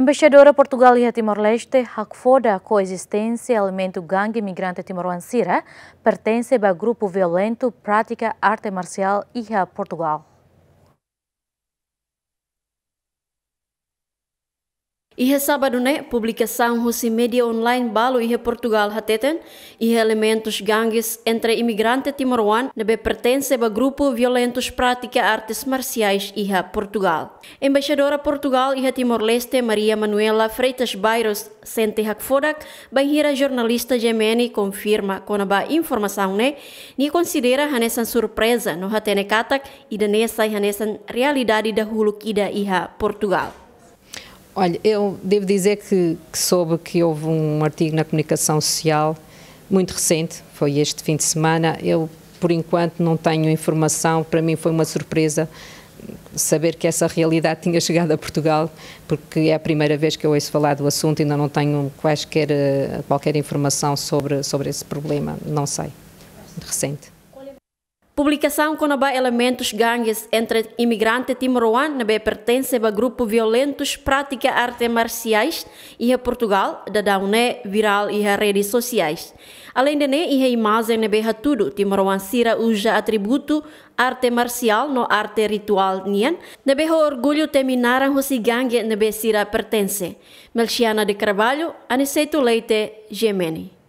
Embaixadora Portugal e Timor-Leste, Hakfoda Coexistência Elemento Gangue Migrante Timorancira, pertence ao grupo violento Prática Arte Marcial IHA Portugal. Ihe sabadune publicação husi media online balo ihe Portugal hateten, ihe elementos gangues entre imigrante timoruan nebe pertence ba grupo violentos prática artes marciais ihe Portugal. Embaixadora Portugal ihe Timor-Leste Maria Manuela Freitas Bairros sente hakfodak hira jornalista Gemeni confirma ba informação ne, ni considera hanesan surpresa no hatene katak ida nesai hanesan realidade dahulu kida iha Portugal. Olha, eu devo dizer que, que soube que houve um artigo na comunicação social muito recente, foi este fim de semana. Eu, por enquanto, não tenho informação, para mim foi uma surpresa saber que essa realidade tinha chegado a Portugal, porque é a primeira vez que eu ouço falar do assunto, e ainda não tenho quaisquer, eh, qualquer informação sobre, sobre esse problema, não sei, recente. Publicação com ba elementos gangues entre imigrante timoruan na pertence a grupo violentos prática artes marciais e a Portugal da dauné viral e a redes sociais. Além de ne né e a imagem na beha tudo timoruan sira usa atributo arte marcial no arte ritual nian na beha orgulho terminaram hosi gangue na sira pertence. Melchiana de Carvalho, Aniceto Leite, Gemeni.